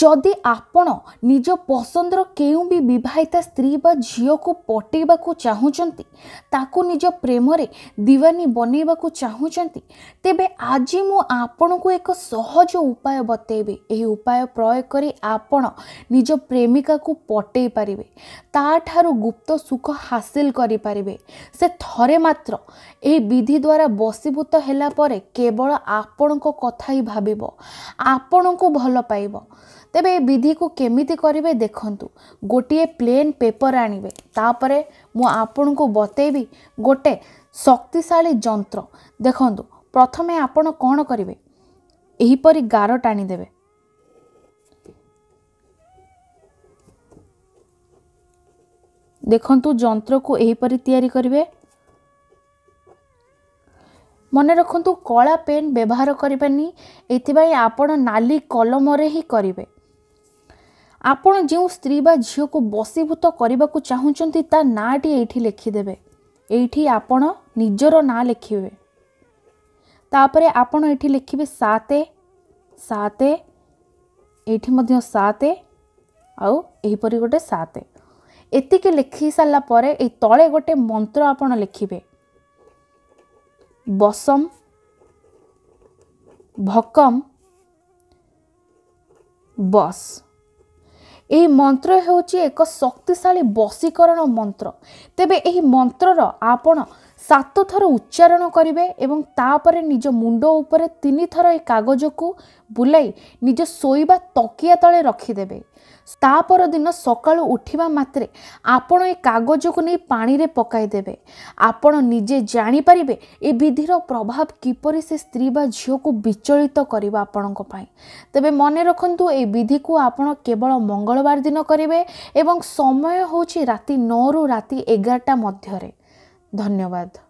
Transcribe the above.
ଯଦି ଆପଣ ନିଜ ପସନ୍ଦର କେଉଁ ବି ବିବାହିତା ସ୍ତ୍ରୀ ବା ଝିଅକୁ ପଟେଇବାକୁ ଚାହୁଁଛନ୍ତି ତାକୁ ନିଜ ପ୍ରେମରେ ଦିୱାନୀ ବନେଇବାକୁ ଚାହୁଁଛନ୍ତି ତେବେ ଆଜି ମୁଁ ଆପଣଙ୍କୁ ଏକ ସହଜ ଉପାୟ ବତେଇବି ଏହି ଉପାୟ ପ୍ରୟୋଗ କରି ଆପଣ ନିଜ ପ୍ରେମିକାକୁ ପଟେଇ ପାରିବେ ତା'ଠାରୁ ଗୁପ୍ତ ସୁଖ ହାସିଲ କରିପାରିବେ ସେ ଥରେ ମାତ୍ର ଏହି ବିଧି ଦ୍ୱାରା ବଶୀଭୂତ ହେଲା ପରେ କେବଳ ଆପଣଙ୍କ କଥା ହିଁ ଭାବିବ ଆପଣଙ୍କୁ ଭଲ ପାଇବ ତେବେ ଏ ବିଧିକୁ କେମିତି କରିବେ ଦେଖନ୍ତୁ ଗୋଟିଏ ପ୍ଲେନ୍ ପେପର ଆଣିବେ ତାପରେ ମୁଁ ଆପଣଙ୍କୁ ବତେଇବି ଗୋଟେ ଶକ୍ତିଶାଳୀ ଯନ୍ତ୍ର ଦେଖନ୍ତୁ ପ୍ରଥମେ ଆପଣ କ'ଣ କରିବେ ଏହିପରି ଗାର ଟାଣିଦେବେ ଦେଖନ୍ତୁ ଯନ୍ତ୍ରକୁ ଏହିପରି ତିଆରି କରିବେ ମନେ ରଖନ୍ତୁ କଳା ପେନ୍ ବ୍ୟବହାର କରିବେନି ଏଥିପାଇଁ ଆପଣ ନାଲି କଲମରେ ହିଁ କରିବେ ଆପଣ ଯେଉଁ ସ୍ତ୍ରୀ ବା ଝିଅକୁ ବଶୀଭୂତ କରିବାକୁ ଚାହୁଁଛନ୍ତି ତା ନାଁଟି ଏଇଠି ଲେଖିଦେବେ ଏଇଠି ଆପଣ ନିଜର ନାଁ ଲେଖିବେ ତାପରେ ଆପଣ ଏଠି ଲେଖିବେ ସାତ ସାତ ଏଇଠି ମଧ୍ୟ ସାତ ଆଉ ଏହିପରି ଗୋଟେ ସାତ ଏତିକି ଲେଖି ସାରିଲା ପରେ ଏଇ ତଳେ ଗୋଟେ ମନ୍ତ୍ର ଆପଣ ଲେଖିବେ ବସମ୍ ଭକମ୍ ବସ୍ ଏହି ମନ୍ତ୍ର ହେଉଛି ଏକ ଶକ୍ତିଶାଳୀ ବଶୀକରଣ ମନ୍ତ୍ର ତେବେ ଏହି ମନ୍ତ୍ରର ଆପଣ ସାତ ଥର ଉଚ୍ଚାରଣ କରିବେ ଏବଂ ତାପରେ ନିଜ ମୁଣ୍ଡ ଉପରେ ତିନିଥର ଏ କାଗଜକୁ ବୁଲାଇ ନିଜ ଶୋଇବା ତକିଆ ତଳେ ରଖିଦେବେ ତାପର ଦିନ ସକାଳୁ ଉଠିବା ମାତ୍ରେ ଆପଣ ଏ କାଗଜକୁ ନେଇ ପାଣିରେ ପକାଇଦେବେ ଆପଣ ନିଜେ ଜାଣିପାରିବେ ଏ ବିଧିର ପ୍ରଭାବ କିପରି ସେ ସ୍ତ୍ରୀ ବା ଝିଅକୁ ବିଚଳିତ କରିବ ଆପଣଙ୍କ ପାଇଁ ତେବେ ମନେ ରଖନ୍ତୁ ଏ ବିଧିକୁ ଆପଣ କେବଳ ମଙ୍ଗଳବାର ଦିନ କରିବେ ଏବଂ ସମୟ ହେଉଛି ରାତି ନଅରୁ ରାତି ଏଗାରଟା ମଧ୍ୟରେ ଧନ୍ୟବାଦ